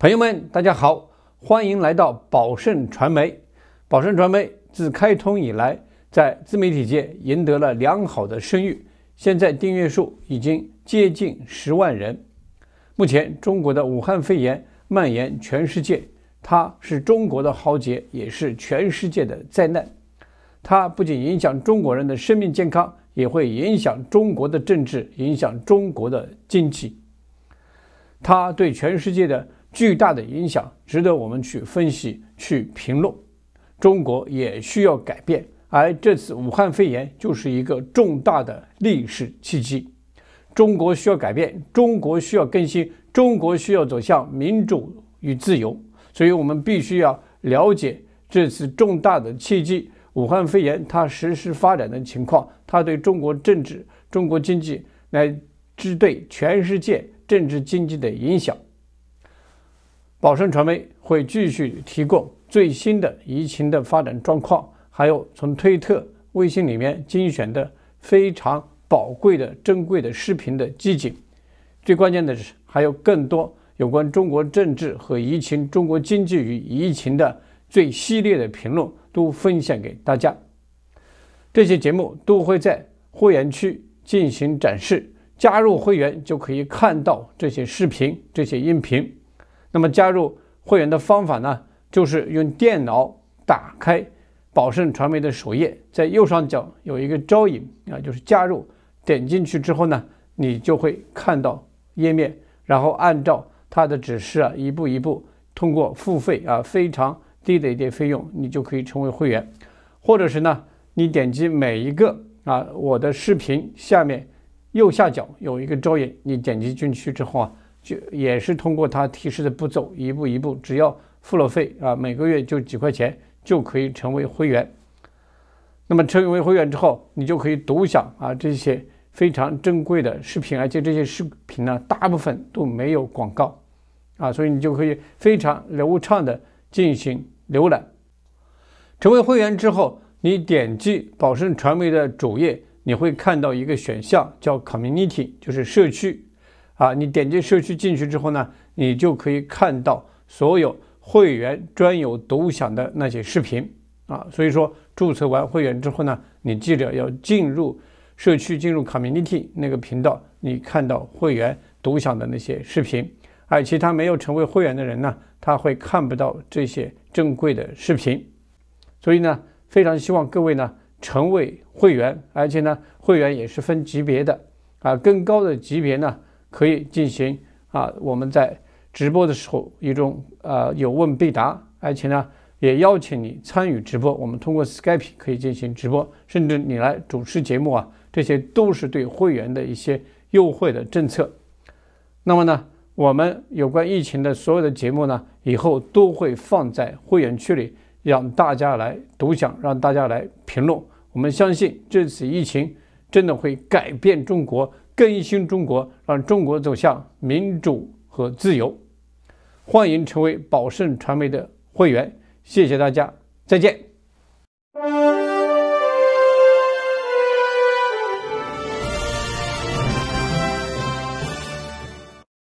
朋友们，大家好，欢迎来到宝盛传媒。宝盛传媒自开通以来，在自媒体界赢得了良好的声誉。现在订阅数已经接近十万人。目前，中国的武汉肺炎蔓延全世界，它是中国的豪杰，也是全世界的灾难。它不仅影响中国人的生命健康，也会影响中国的政治，影响中国的经济。它对全世界的。巨大的影响值得我们去分析、去评论。中国也需要改变，而这次武汉肺炎就是一个重大的历史契机。中国需要改变，中国需要更新，中国需要走向民主与自由。所以，我们必须要了解这次重大的契机——武汉肺炎它实施发展的情况，它对中国政治、中国经济乃至对全世界政治经济的影响。宝盛传媒会继续提供最新的疫情的发展状况，还有从推特、微信里面精选的非常宝贵的、珍贵的视频的集锦。最关键的是，还有更多有关中国政治和疫情、中国经济与疫情的最犀利的评论都分享给大家。这些节目都会在会员区进行展示，加入会员就可以看到这些视频、这些音频。那么加入会员的方法呢，就是用电脑打开宝盛传媒的首页，在右上角有一个招引啊，就是加入。点进去之后呢，你就会看到页面，然后按照它的指示啊，一步一步通过付费啊，非常低的一点费用，你就可以成为会员。或者是呢，你点击每一个啊，我的视频下面右下角有一个招引，你点击进去之后啊。就也是通过它提示的步骤，一步一步，只要付了费啊，每个月就几块钱，就可以成为会员。那么成为会员之后，你就可以独享啊这些非常珍贵的视频，而且这些视频呢，大部分都没有广告啊，所以你就可以非常流畅的进行浏览。成为会员之后，你点击宝盛传媒的主页，你会看到一个选项叫 Community，就是社区。啊，你点击社区进去之后呢，你就可以看到所有会员专有独享的那些视频啊。所以说，注册完会员之后呢，你记着要进入社区，进入 community 那个频道，你看到会员独享的那些视频。而其他没有成为会员的人呢，他会看不到这些珍贵的视频。所以呢，非常希望各位呢成为会员，而且呢，会员也是分级别的啊，更高的级别呢。可以进行啊，我们在直播的时候，一种呃有问必答，而且呢也邀请你参与直播。我们通过 Skype 可以进行直播，甚至你来主持节目啊，这些都是对会员的一些优惠的政策。那么呢，我们有关疫情的所有的节目呢，以后都会放在会员区里，让大家来独享，让大家来评论。我们相信这次疫情真的会改变中国。更新中国，让中国走向民主和自由。欢迎成为宝盛传媒的会员。谢谢大家，再见。